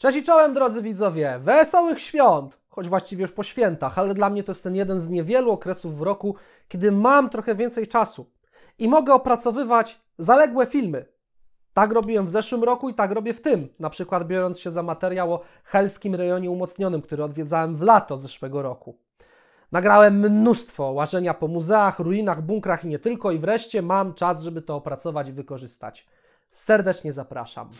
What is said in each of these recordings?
Cześć i czołem drodzy widzowie, wesołych świąt! Choć właściwie już po świętach, ale dla mnie to jest ten jeden z niewielu okresów w roku, kiedy mam trochę więcej czasu i mogę opracowywać zaległe filmy. Tak robiłem w zeszłym roku i tak robię w tym, na przykład biorąc się za materiał o helskim rejonie umocnionym, który odwiedzałem w lato zeszłego roku. Nagrałem mnóstwo łażenia po muzeach, ruinach, bunkrach i nie tylko i wreszcie mam czas, żeby to opracować i wykorzystać. Serdecznie zapraszam.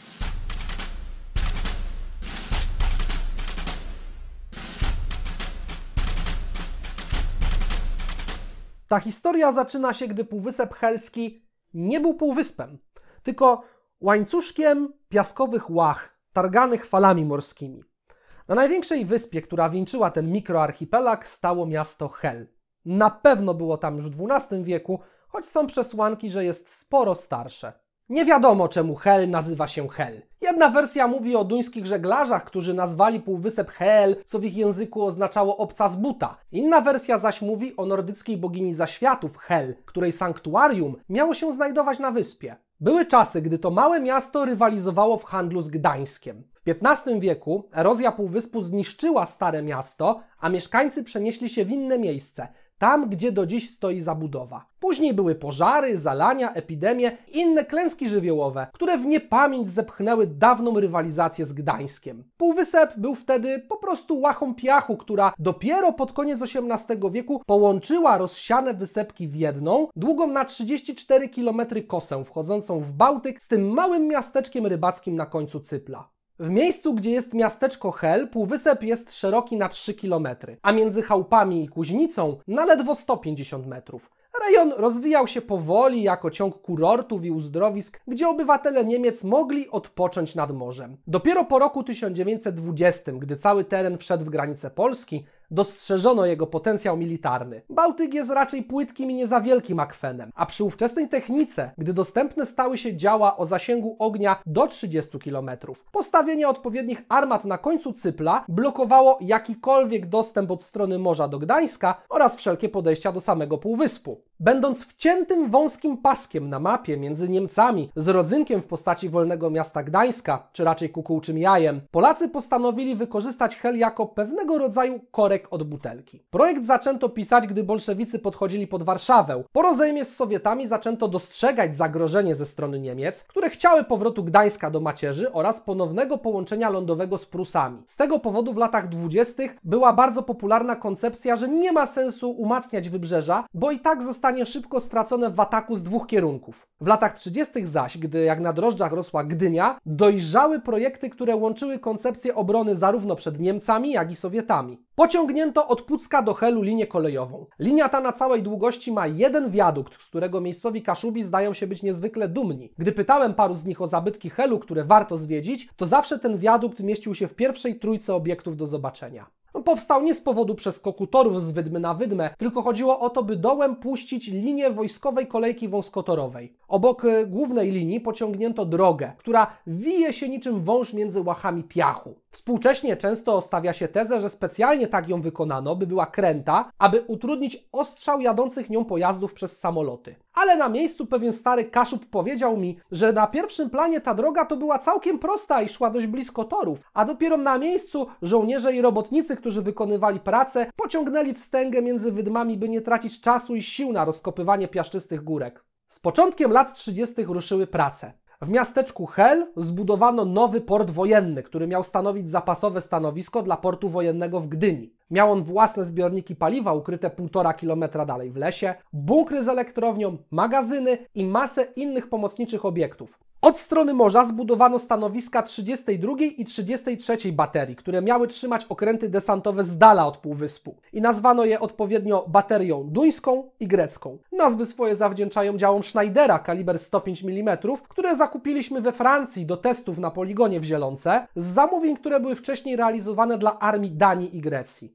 Ta historia zaczyna się, gdy Półwysep Helski nie był półwyspem, tylko łańcuszkiem piaskowych łach targanych falami morskimi. Na największej wyspie, która wieńczyła ten mikroarchipelag, stało miasto Hel. Na pewno było tam już w XII wieku, choć są przesłanki, że jest sporo starsze. Nie wiadomo, czemu Hel nazywa się Hel. Jedna wersja mówi o duńskich żeglarzach, którzy nazwali półwysep Hel, co w ich języku oznaczało obca z buta. Inna wersja zaś mówi o nordyckiej bogini zaświatów Hel, której sanktuarium miało się znajdować na wyspie. Były czasy, gdy to małe miasto rywalizowało w handlu z Gdańskiem. W XV wieku erozja półwyspu zniszczyła stare miasto, a mieszkańcy przenieśli się w inne miejsce, tam gdzie do dziś stoi zabudowa. Później były pożary, zalania, epidemie i inne klęski żywiołowe, które w niepamięć zepchnęły dawną rywalizację z Gdańskiem. Półwysep był wtedy po prostu łachą piachu, która dopiero pod koniec XVIII wieku połączyła rozsiane wysepki w jedną, długą na 34 km kosę wchodzącą w Bałtyk z tym małym miasteczkiem rybackim na końcu Cypla. W miejscu, gdzie jest miasteczko Hel, półwysep jest szeroki na 3 km, a między chałupami i kuźnicą na ledwo 150 metrów. Rejon rozwijał się powoli jako ciąg kurortów i uzdrowisk, gdzie obywatele Niemiec mogli odpocząć nad morzem. Dopiero po roku 1920, gdy cały teren wszedł w granice Polski, dostrzeżono jego potencjał militarny. Bałtyk jest raczej płytkim i nie za wielkim akwenem, a przy ówczesnej technice, gdy dostępne stały się działa o zasięgu ognia do 30 km, postawienie odpowiednich armat na końcu cypla blokowało jakikolwiek dostęp od strony morza do Gdańska oraz wszelkie podejścia do samego półwyspu. Będąc wciętym wąskim paskiem na mapie między Niemcami z rodzynkiem w postaci wolnego miasta Gdańska, czy raczej kukułczym jajem, Polacy postanowili wykorzystać Hel jako pewnego rodzaju korek od butelki. Projekt zaczęto pisać, gdy bolszewicy podchodzili pod Warszawę. Po rozejmie z Sowietami zaczęto dostrzegać zagrożenie ze strony Niemiec, które chciały powrotu Gdańska do macierzy oraz ponownego połączenia lądowego z Prusami. Z tego powodu w latach dwudziestych była bardzo popularna koncepcja, że nie ma sensu umacniać wybrzeża, bo i tak zostanie zostanie szybko stracone w ataku z dwóch kierunków. W latach 30. zaś, gdy jak na drożdżach rosła Gdynia, dojrzały projekty, które łączyły koncepcję obrony zarówno przed Niemcami, jak i Sowietami. Pociągnięto od Pucka do Helu linię kolejową. Linia ta na całej długości ma jeden wiadukt, z którego miejscowi Kaszubi zdają się być niezwykle dumni. Gdy pytałem paru z nich o zabytki Helu, które warto zwiedzić, to zawsze ten wiadukt mieścił się w pierwszej trójce obiektów do zobaczenia. Powstał nie z powodu przeskoku torów z wydmy na wydmę, tylko chodziło o to, by dołem puścić linię wojskowej kolejki wąskotorowej. Obok e, głównej linii pociągnięto drogę, która wije się niczym wąż między łachami piachu. Współcześnie często stawia się tezę, że specjalnie tak ją wykonano, by była kręta, aby utrudnić ostrzał jadących nią pojazdów przez samoloty. Ale na miejscu pewien stary kaszub powiedział mi, że na pierwszym planie ta droga to była całkiem prosta i szła dość blisko torów, a dopiero na miejscu żołnierze i robotnicy, którzy wykonywali pracę, pociągnęli wstęgę między wydmami, by nie tracić czasu i sił na rozkopywanie piaszczystych górek. Z początkiem lat 30. ruszyły prace. W miasteczku Hel zbudowano nowy port wojenny, który miał stanowić zapasowe stanowisko dla portu wojennego w Gdyni. Miał on własne zbiorniki paliwa ukryte półtora kilometra dalej w lesie, bunkry z elektrownią, magazyny i masę innych pomocniczych obiektów. Od strony morza zbudowano stanowiska 32 i 33 baterii, które miały trzymać okręty desantowe z dala od półwyspu i nazwano je odpowiednio baterią duńską i grecką. Nazwy swoje zawdzięczają działom Schneidera kaliber 105 mm, które zakupiliśmy we Francji do testów na poligonie w Zielonce z zamówień, które były wcześniej realizowane dla armii Danii i Grecji.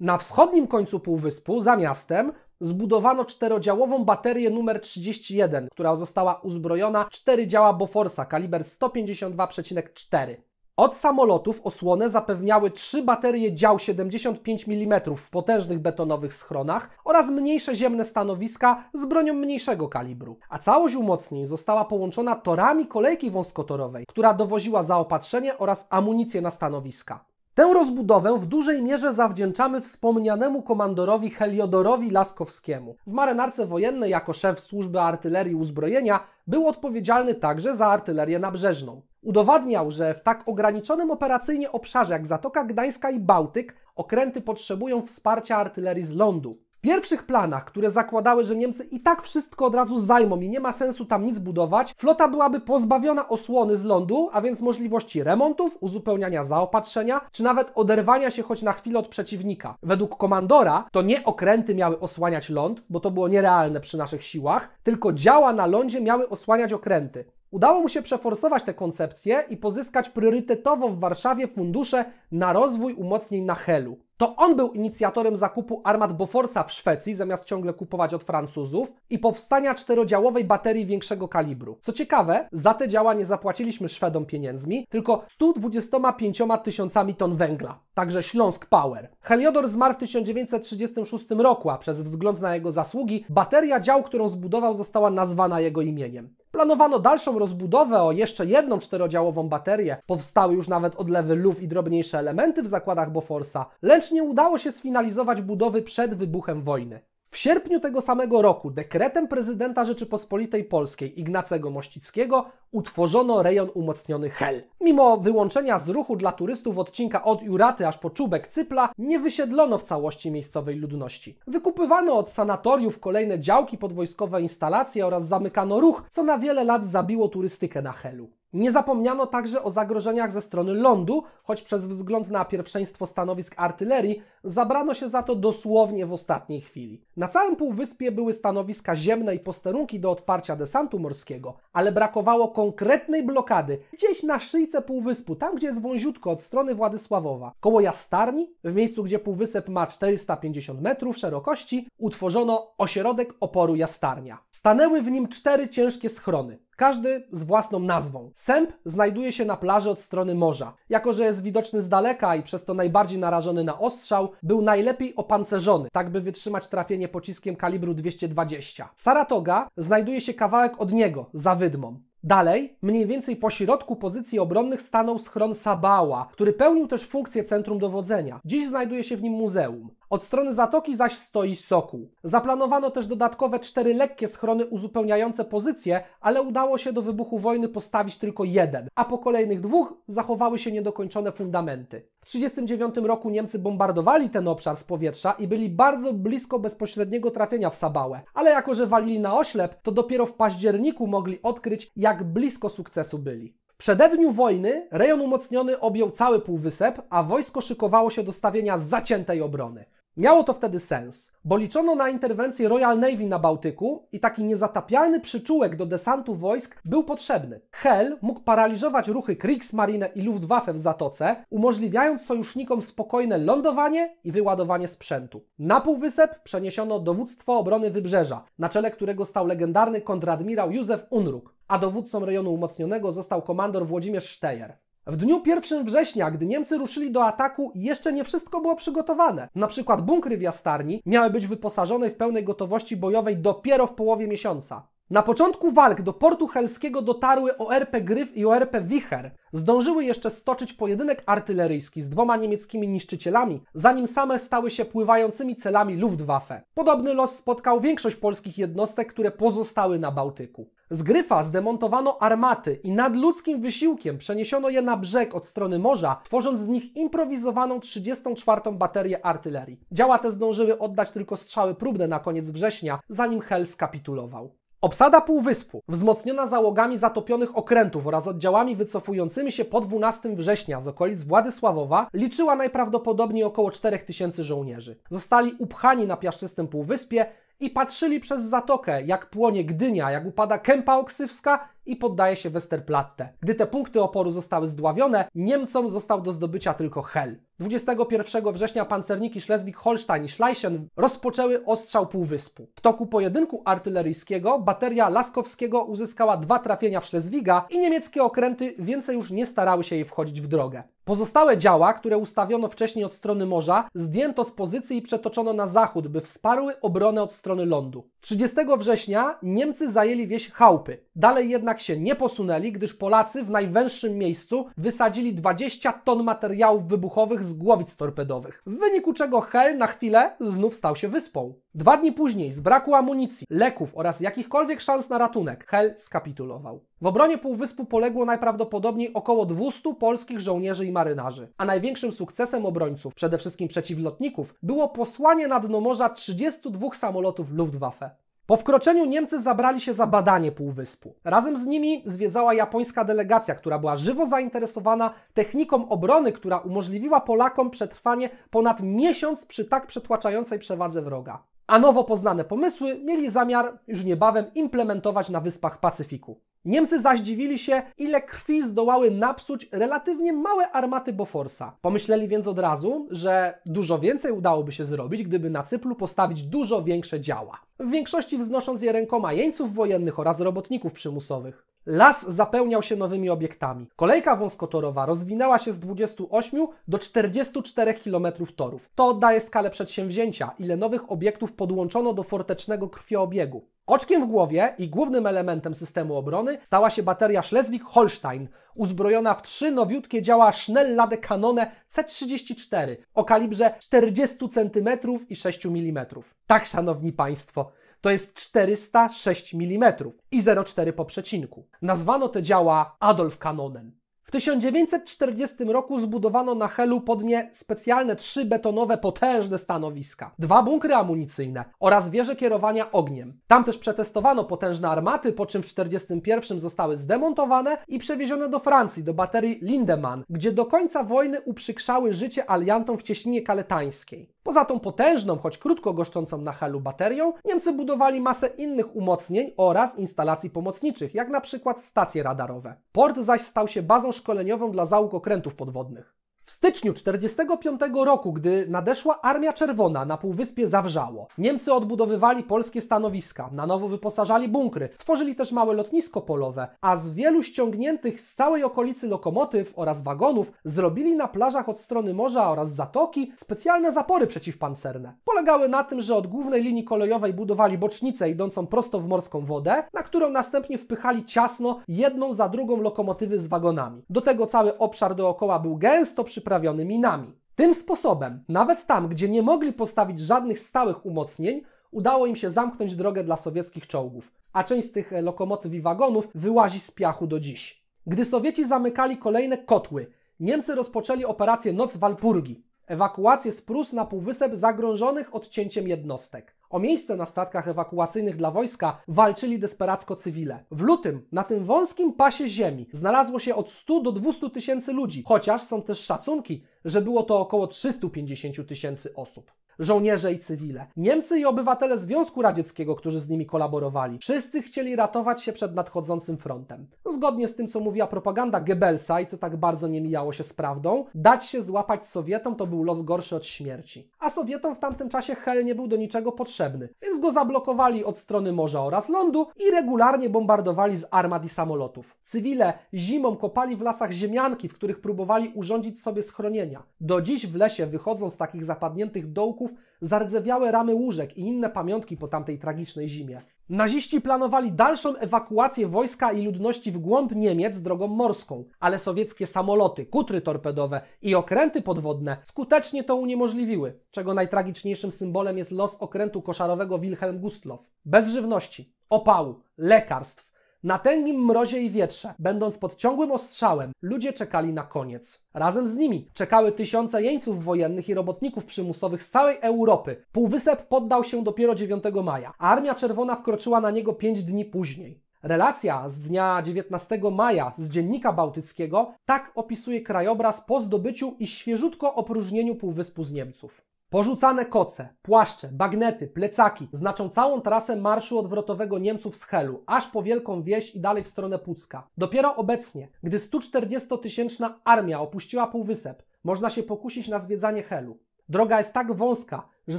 Na wschodnim końcu półwyspu, za miastem, zbudowano czterodziałową baterię numer 31, która została uzbrojona 4 działa Boforsa kaliber 152,4. Od samolotów osłonę zapewniały trzy baterie dział 75 mm w potężnych betonowych schronach oraz mniejsze ziemne stanowiska z bronią mniejszego kalibru. A całość umocnień została połączona torami kolejki wąskotorowej, która dowoziła zaopatrzenie oraz amunicję na stanowiska. Tę rozbudowę w dużej mierze zawdzięczamy wspomnianemu komandorowi Heliodorowi Laskowskiemu. W marynarce wojennej jako szef służby artylerii uzbrojenia był odpowiedzialny także za artylerię nabrzeżną. Udowadniał, że w tak ograniczonym operacyjnie obszarze jak Zatoka Gdańska i Bałtyk okręty potrzebują wsparcia artylerii z lądu pierwszych planach, które zakładały, że Niemcy i tak wszystko od razu zajmą i nie ma sensu tam nic budować, flota byłaby pozbawiona osłony z lądu, a więc możliwości remontów, uzupełniania zaopatrzenia, czy nawet oderwania się choć na chwilę od przeciwnika. Według komandora to nie okręty miały osłaniać ląd, bo to było nierealne przy naszych siłach, tylko działa na lądzie miały osłaniać okręty. Udało mu się przeforsować tę koncepcję i pozyskać priorytetowo w Warszawie fundusze na rozwój umocnień na Helu. To on był inicjatorem zakupu armat Boforsa w Szwecji, zamiast ciągle kupować od Francuzów, i powstania czterodziałowej baterii większego kalibru. Co ciekawe, za te działa nie zapłaciliśmy Szwedom pieniędzmi, tylko 125 tysiącami ton węgla. Także Śląsk Power. Heliodor zmarł w 1936 roku, a przez wzgląd na jego zasługi bateria dział, którą zbudował, została nazwana jego imieniem. Planowano dalszą rozbudowę o jeszcze jedną czterodziałową baterię. Powstały już nawet odlewy luf i drobniejsze elementy w zakładach Boforsa, lecz lecz nie udało się sfinalizować budowy przed wybuchem wojny. W sierpniu tego samego roku dekretem prezydenta Rzeczypospolitej Polskiej Ignacego Mościckiego utworzono rejon umocniony Hel. Mimo wyłączenia z ruchu dla turystów odcinka od Juraty aż po Czubek Cypla, nie wysiedlono w całości miejscowej ludności. Wykupywano od sanatoriów kolejne działki podwojskowe instalacje oraz zamykano ruch, co na wiele lat zabiło turystykę na Helu. Nie zapomniano także o zagrożeniach ze strony lądu, choć przez wzgląd na pierwszeństwo stanowisk artylerii zabrano się za to dosłownie w ostatniej chwili. Na całym półwyspie były stanowiska ziemne i posterunki do odparcia desantu morskiego, ale brakowało konkretnej blokady gdzieś na szyjce półwyspu, tam gdzie jest wąziutko od strony Władysławowa. Koło Jastarni, w miejscu gdzie półwysep ma 450 metrów szerokości, utworzono ośrodek oporu Jastarnia. Stanęły w nim cztery ciężkie schrony każdy z własną nazwą. Sęp znajduje się na plaży od strony morza. Jako, że jest widoczny z daleka i przez to najbardziej narażony na ostrzał, był najlepiej opancerzony, tak by wytrzymać trafienie pociskiem kalibru 220. Saratoga znajduje się kawałek od niego, za wydmą. Dalej, mniej więcej po środku pozycji obronnych stanął schron Sabała, który pełnił też funkcję centrum dowodzenia. Dziś znajduje się w nim muzeum. Od strony zatoki zaś stoi Sokół. Zaplanowano też dodatkowe cztery lekkie schrony uzupełniające pozycje, ale udało się do wybuchu wojny postawić tylko jeden, a po kolejnych dwóch zachowały się niedokończone fundamenty. W 1939 roku Niemcy bombardowali ten obszar z powietrza i byli bardzo blisko bezpośredniego trafienia w Sabałę, ale jako że walili na oślep, to dopiero w październiku mogli odkryć, jak blisko sukcesu byli. W przededniu wojny rejon umocniony objął cały półwysep, a wojsko szykowało się do stawienia zaciętej obrony. Miało to wtedy sens, bo liczono na interwencję Royal Navy na Bałtyku i taki niezatapialny przyczółek do desantu wojsk był potrzebny. Hel mógł paraliżować ruchy Kriegsmarine i Luftwaffe w Zatoce, umożliwiając sojusznikom spokojne lądowanie i wyładowanie sprzętu. Na Półwysep przeniesiono dowództwo obrony wybrzeża, na czele którego stał legendarny kontradmirał Józef Unruk a dowódcą rejonu umocnionego został komandor Włodzimierz Sztejer. W dniu 1 września, gdy Niemcy ruszyli do ataku, jeszcze nie wszystko było przygotowane. Na przykład bunkry w Jastarni miały być wyposażone w pełnej gotowości bojowej dopiero w połowie miesiąca. Na początku walk do portu helskiego dotarły ORP Gryf i ORP Wicher. Zdążyły jeszcze stoczyć pojedynek artyleryjski z dwoma niemieckimi niszczycielami, zanim same stały się pływającymi celami Luftwaffe. Podobny los spotkał większość polskich jednostek, które pozostały na Bałtyku. Z gryfa zdemontowano armaty i nad ludzkim wysiłkiem przeniesiono je na brzeg od strony morza, tworząc z nich improwizowaną 34. baterię artylerii. Działa te zdążyły oddać tylko strzały próbne na koniec września, zanim Hel skapitulował. Obsada Półwyspu, wzmocniona załogami zatopionych okrętów oraz oddziałami wycofującymi się po 12 września z okolic Władysławowa, liczyła najprawdopodobniej około 4000 żołnierzy. Zostali upchani na piaszczystym Półwyspie, i patrzyli przez zatokę, jak płonie Gdynia, jak upada kępa oksywska i poddaje się Westerplatte. Gdy te punkty oporu zostały zdławione, Niemcom został do zdobycia tylko Hel. 21 września pancerniki Schleswig-Holstein i Schleichen rozpoczęły ostrzał półwyspu. W toku pojedynku artyleryjskiego bateria Laskowskiego uzyskała dwa trafienia w Schleswiga i niemieckie okręty więcej już nie starały się jej wchodzić w drogę. Pozostałe działa, które ustawiono wcześniej od strony morza, zdjęto z pozycji i przetoczono na zachód, by wsparły obronę od strony lądu. 30 września Niemcy zajęli wieś Chałpy. Dalej jednak tak się nie posunęli, gdyż Polacy w najwęższym miejscu wysadzili 20 ton materiałów wybuchowych z głowic torpedowych, w wyniku czego Hel na chwilę znów stał się wyspą. Dwa dni później, z braku amunicji, leków oraz jakichkolwiek szans na ratunek, Hel skapitulował. W obronie Półwyspu poległo najprawdopodobniej około 200 polskich żołnierzy i marynarzy, a największym sukcesem obrońców, przede wszystkim przeciwlotników, było posłanie na dno morza 32 samolotów Luftwaffe. Po wkroczeniu Niemcy zabrali się za badanie Półwyspu. Razem z nimi zwiedzała japońska delegacja, która była żywo zainteresowana techniką obrony, która umożliwiła Polakom przetrwanie ponad miesiąc przy tak przetłaczającej przewadze wroga. A nowo poznane pomysły mieli zamiar już niebawem implementować na Wyspach Pacyfiku. Niemcy zaś dziwili się, ile krwi zdołały napsuć relatywnie małe armaty Boforsa. Pomyśleli więc od razu, że dużo więcej udałoby się zrobić, gdyby na Cyplu postawić dużo większe działa. W większości wznosząc je rękoma jeńców wojennych oraz robotników przymusowych. Las zapełniał się nowymi obiektami. Kolejka wąskotorowa rozwinęła się z 28 do 44 km torów. To oddaje skalę przedsięwzięcia, ile nowych obiektów podłączono do fortecznego krwioobiegu. Oczkiem w głowie i głównym elementem systemu obrony stała się bateria Schleswig-Holstein, uzbrojona w trzy nowiutkie działa Schnellade Kanone C34 o kalibrze 40 cm i 6 mm. Tak, szanowni państwo, to jest 406 mm i 0,4 po przecinku. Nazwano te działa Adolf Kanonem. W 1940 roku zbudowano na Helu pod nie specjalne trzy betonowe potężne stanowiska, dwa bunkry amunicyjne oraz wieże kierowania ogniem. Tam też przetestowano potężne armaty, po czym w 1941 zostały zdemontowane i przewiezione do Francji, do baterii Lindemann, gdzie do końca wojny uprzykrzały życie aliantom w cieśninie kaletańskiej. Poza tą potężną, choć krótko goszczącą na Helu baterią, Niemcy budowali masę innych umocnień oraz instalacji pomocniczych, jak na przykład stacje radarowe. Port zaś stał się bazą szkoleniową dla załóg okrętów podwodnych. W styczniu 1945 roku, gdy nadeszła Armia Czerwona, na Półwyspie zawrzało. Niemcy odbudowywali polskie stanowiska, na nowo wyposażali bunkry, tworzyli też małe lotnisko polowe, a z wielu ściągniętych z całej okolicy lokomotyw oraz wagonów zrobili na plażach od strony morza oraz zatoki specjalne zapory przeciwpancerne. Polegały na tym, że od głównej linii kolejowej budowali bocznicę idącą prosto w morską wodę, na którą następnie wpychali ciasno jedną za drugą lokomotywy z wagonami. Do tego cały obszar dookoła był gęsto przyprawionymi nami. Tym sposobem, nawet tam, gdzie nie mogli postawić żadnych stałych umocnień, udało im się zamknąć drogę dla sowieckich czołgów, a część z tych e, lokomotyw i wagonów wyłazi z piachu do dziś. Gdy Sowieci zamykali kolejne kotły, Niemcy rozpoczęli operację Noc Walpurgi, ewakuację z Prus na Półwysep zagrożonych odcięciem jednostek. O miejsce na statkach ewakuacyjnych dla wojska walczyli desperacko cywile. W lutym na tym wąskim pasie ziemi znalazło się od 100 do 200 tysięcy ludzi, chociaż są też szacunki, że było to około 350 tysięcy osób żołnierze i cywile. Niemcy i obywatele Związku Radzieckiego, którzy z nimi kolaborowali. Wszyscy chcieli ratować się przed nadchodzącym frontem. Zgodnie z tym, co mówiła propaganda Goebbelsa i co tak bardzo nie mijało się z prawdą, dać się złapać Sowietom to był los gorszy od śmierci. A Sowietom w tamtym czasie Hel nie był do niczego potrzebny, więc go zablokowali od strony morza oraz lądu i regularnie bombardowali z armat i samolotów. Cywile zimą kopali w lasach ziemianki, w których próbowali urządzić sobie schronienia. Do dziś w lesie wychodzą z takich zapadniętych dołków zardzewiałe ramy łóżek i inne pamiątki po tamtej tragicznej zimie. Naziści planowali dalszą ewakuację wojska i ludności w głąb Niemiec drogą morską, ale sowieckie samoloty, kutry torpedowe i okręty podwodne skutecznie to uniemożliwiły, czego najtragiczniejszym symbolem jest los okrętu koszarowego Wilhelm Gustloff. Bez żywności, opału, lekarstw, na tęgim mrozie i wietrze, będąc pod ciągłym ostrzałem, ludzie czekali na koniec. Razem z nimi czekały tysiące jeńców wojennych i robotników przymusowych z całej Europy. Półwysep poddał się dopiero 9 maja, Armia Czerwona wkroczyła na niego 5 dni później. Relacja z dnia 19 maja z Dziennika Bałtyckiego tak opisuje krajobraz po zdobyciu i świeżutko opróżnieniu Półwyspu z Niemców. Porzucane koce, płaszcze, bagnety, plecaki znaczą całą trasę marszu odwrotowego Niemców z Helu, aż po Wielką Wieś i dalej w stronę Pucka. Dopiero obecnie, gdy 140-tysięczna armia opuściła półwysep, można się pokusić na zwiedzanie Helu. Droga jest tak wąska, że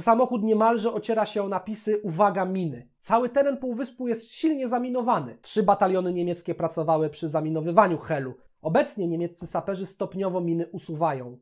samochód niemalże ociera się o napisy Uwaga miny. Cały teren półwyspu jest silnie zaminowany. Trzy bataliony niemieckie pracowały przy zaminowywaniu Helu. Obecnie niemieccy saperzy stopniowo miny usuwają.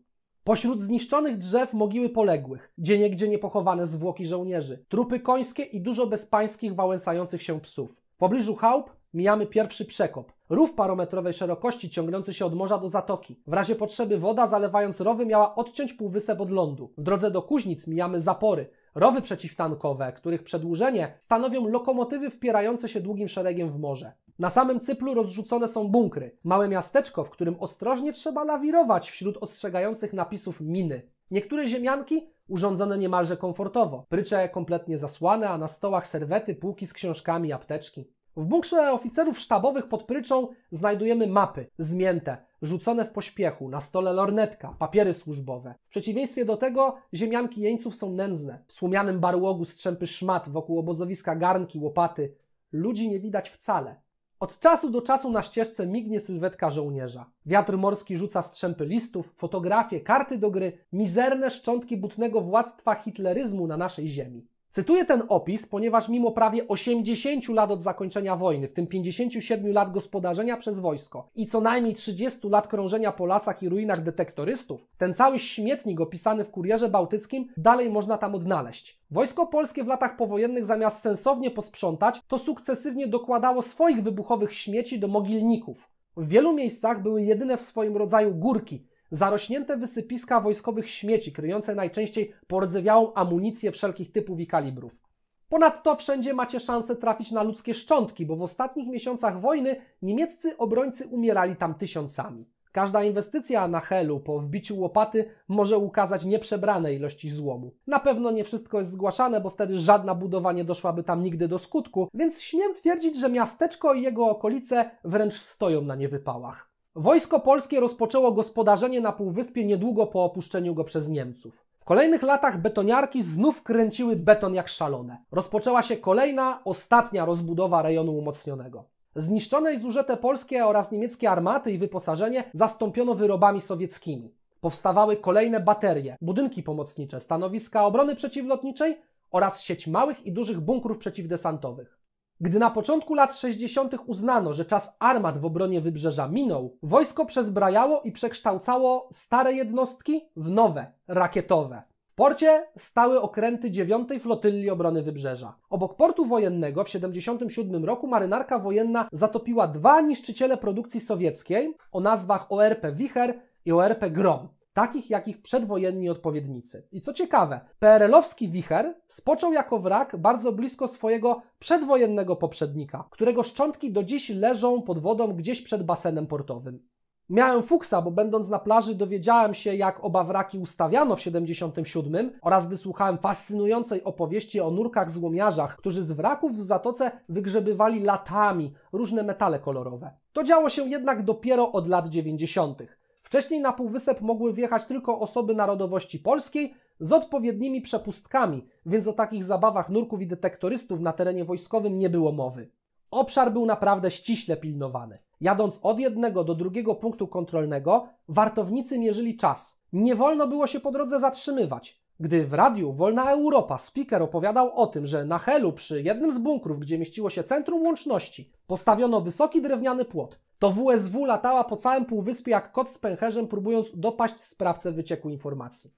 Pośród zniszczonych drzew mogiły poległych, gdzieniegdzie niepochowane zwłoki żołnierzy, trupy końskie i dużo bezpańskich wałęsających się psów. W pobliżu chałup mijamy pierwszy przekop. Rów parometrowej szerokości ciągnący się od morza do zatoki. W razie potrzeby woda zalewając rowy miała odciąć półwysep od lądu. W drodze do Kuźnic mijamy zapory, rowy przeciwtankowe, których przedłużenie stanowią lokomotywy wpierające się długim szeregiem w morze. Na samym Cyplu rozrzucone są bunkry, małe miasteczko, w którym ostrożnie trzeba lawirować wśród ostrzegających napisów miny. Niektóre ziemianki urządzone niemalże komfortowo, prycze kompletnie zasłane, a na stołach serwety, półki z książkami, apteczki. W bunkrze oficerów sztabowych pod pryczą znajdujemy mapy, zmięte, rzucone w pośpiechu, na stole lornetka, papiery służbowe. W przeciwieństwie do tego ziemianki jeńców są nędzne. W słomianym barłogu strzępy szmat, wokół obozowiska garnki, łopaty. Ludzi nie widać wcale. Od czasu do czasu na ścieżce mignie sylwetka żołnierza. Wiatr morski rzuca strzępy listów, fotografie, karty do gry, mizerne szczątki butnego władztwa hitleryzmu na naszej ziemi. Cytuję ten opis, ponieważ mimo prawie 80 lat od zakończenia wojny, w tym 57 lat gospodarzenia przez wojsko i co najmniej 30 lat krążenia po lasach i ruinach detektorystów, ten cały śmietnik opisany w Kurierze Bałtyckim dalej można tam odnaleźć. Wojsko polskie w latach powojennych zamiast sensownie posprzątać, to sukcesywnie dokładało swoich wybuchowych śmieci do mogilników. W wielu miejscach były jedyne w swoim rodzaju górki, zarośnięte wysypiska wojskowych śmieci, kryjące najczęściej porzewiałą amunicję wszelkich typów i kalibrów. Ponadto wszędzie macie szansę trafić na ludzkie szczątki, bo w ostatnich miesiącach wojny niemieccy obrońcy umierali tam tysiącami. Każda inwestycja na Helu po wbiciu łopaty może ukazać nieprzebrane ilości złomu. Na pewno nie wszystko jest zgłaszane, bo wtedy żadna budowa nie doszłaby tam nigdy do skutku, więc śmiem twierdzić, że miasteczko i jego okolice wręcz stoją na niewypałach. Wojsko polskie rozpoczęło gospodarzenie na Półwyspie niedługo po opuszczeniu go przez Niemców. W kolejnych latach betoniarki znów kręciły beton jak szalone. Rozpoczęła się kolejna, ostatnia rozbudowa rejonu umocnionego. Zniszczone i zużyte polskie oraz niemieckie armaty i wyposażenie zastąpiono wyrobami sowieckimi. Powstawały kolejne baterie, budynki pomocnicze, stanowiska obrony przeciwlotniczej oraz sieć małych i dużych bunkrów przeciwdesantowych. Gdy na początku lat 60. uznano, że czas armat w obronie wybrzeża minął, wojsko przezbrajało i przekształcało stare jednostki w nowe, rakietowe. W porcie stały okręty 9 Flotylli Obrony Wybrzeża. Obok portu wojennego w 77 roku marynarka wojenna zatopiła dwa niszczyciele produkcji sowieckiej o nazwach ORP Wicher i ORP Grom takich jak ich przedwojenni odpowiednicy. I co ciekawe, PRL-owski wicher spoczął jako wrak bardzo blisko swojego przedwojennego poprzednika, którego szczątki do dziś leżą pod wodą gdzieś przed basenem portowym. Miałem fuksa, bo będąc na plaży dowiedziałem się, jak oba wraki ustawiano w 77 oraz wysłuchałem fascynującej opowieści o nurkach złomiarzach, którzy z wraków w zatoce wygrzebywali latami różne metale kolorowe. To działo się jednak dopiero od lat 90. Wcześniej na Półwysep mogły wjechać tylko osoby narodowości polskiej z odpowiednimi przepustkami, więc o takich zabawach nurków i detektorystów na terenie wojskowym nie było mowy. Obszar był naprawdę ściśle pilnowany. Jadąc od jednego do drugiego punktu kontrolnego, wartownicy mierzyli czas. Nie wolno było się po drodze zatrzymywać. Gdy w radiu Wolna Europa speaker opowiadał o tym, że na Helu przy jednym z bunkrów, gdzie mieściło się centrum łączności, postawiono wysoki drewniany płot, to WSW latała po całym półwyspie jak kot z pęcherzem, próbując dopaść sprawcę wycieku informacji.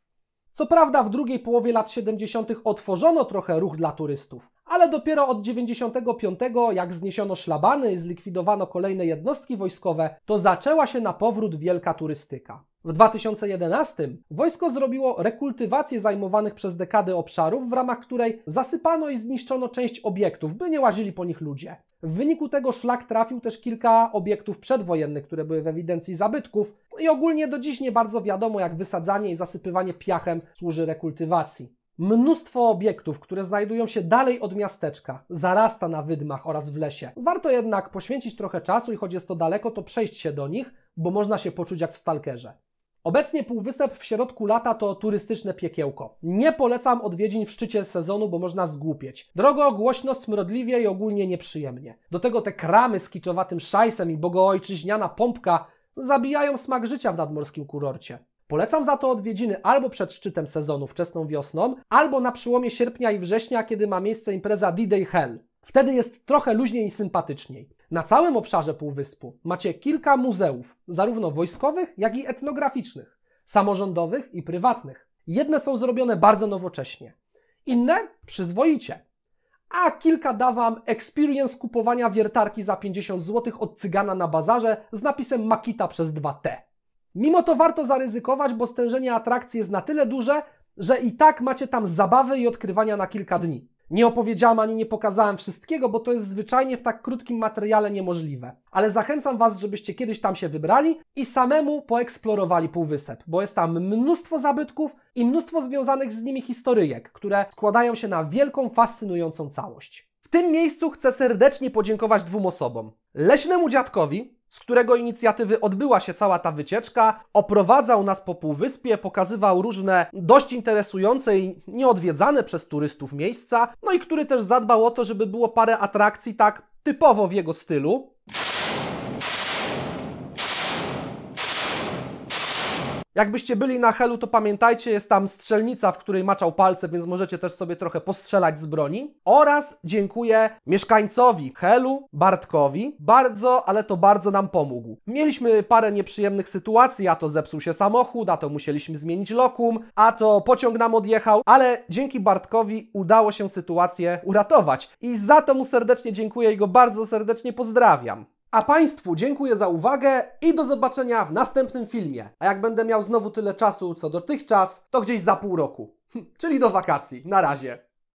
Co prawda w drugiej połowie lat 70. otworzono trochę ruch dla turystów, ale dopiero od 95, jak zniesiono szlabany i zlikwidowano kolejne jednostki wojskowe, to zaczęła się na powrót wielka turystyka. W 2011 wojsko zrobiło rekultywację zajmowanych przez dekady obszarów, w ramach której zasypano i zniszczono część obiektów, by nie łazili po nich ludzie. W wyniku tego szlak trafił też kilka obiektów przedwojennych, które były w ewidencji zabytków i ogólnie do dziś nie bardzo wiadomo, jak wysadzanie i zasypywanie piachem służy rekultywacji. Mnóstwo obiektów, które znajdują się dalej od miasteczka, zarasta na wydmach oraz w lesie. Warto jednak poświęcić trochę czasu i choć jest to daleko, to przejść się do nich, bo można się poczuć jak w stalkerze. Obecnie Półwysep w środku lata to turystyczne piekiełko. Nie polecam odwiedzin w szczycie sezonu, bo można zgłupieć. Drogo, głośno, smrodliwie i ogólnie nieprzyjemnie. Do tego te kramy z kiczowatym szajsem i bogoojczyźniana pompka zabijają smak życia w nadmorskim kurorcie. Polecam za to odwiedziny albo przed szczytem sezonu, wczesną wiosną, albo na przełomie sierpnia i września, kiedy ma miejsce impreza D-Day Hell. Wtedy jest trochę luźniej i sympatyczniej. Na całym obszarze Półwyspu macie kilka muzeów, zarówno wojskowych, jak i etnograficznych, samorządowych i prywatnych. Jedne są zrobione bardzo nowocześnie, inne przyzwoicie. A kilka da Wam experience kupowania wiertarki za 50 zł od cygana na bazarze z napisem Makita przez 2T. Mimo to warto zaryzykować, bo stężenie atrakcji jest na tyle duże, że i tak macie tam zabawy i odkrywania na kilka dni. Nie opowiedziałam ani nie pokazałem wszystkiego, bo to jest zwyczajnie w tak krótkim materiale niemożliwe. Ale zachęcam Was, żebyście kiedyś tam się wybrali i samemu poeksplorowali półwysep, bo jest tam mnóstwo zabytków i mnóstwo związanych z nimi historyjek, które składają się na wielką, fascynującą całość. W tym miejscu chcę serdecznie podziękować dwóm osobom. Leśnemu dziadkowi, z którego inicjatywy odbyła się cała ta wycieczka, oprowadzał nas po półwyspie, pokazywał różne dość interesujące i nieodwiedzane przez turystów miejsca, no i który też zadbał o to, żeby było parę atrakcji tak typowo w jego stylu. Jakbyście byli na Helu, to pamiętajcie, jest tam strzelnica, w której maczał palce, więc możecie też sobie trochę postrzelać z broni. Oraz dziękuję mieszkańcowi Helu, Bartkowi. Bardzo, ale to bardzo nam pomógł. Mieliśmy parę nieprzyjemnych sytuacji, a to zepsuł się samochód, a to musieliśmy zmienić lokum, a to pociąg nam odjechał, ale dzięki Bartkowi udało się sytuację uratować. I za to mu serdecznie dziękuję i go bardzo serdecznie pozdrawiam. A Państwu dziękuję za uwagę i do zobaczenia w następnym filmie. A jak będę miał znowu tyle czasu co dotychczas, to gdzieś za pół roku. Czyli do wakacji. Na razie.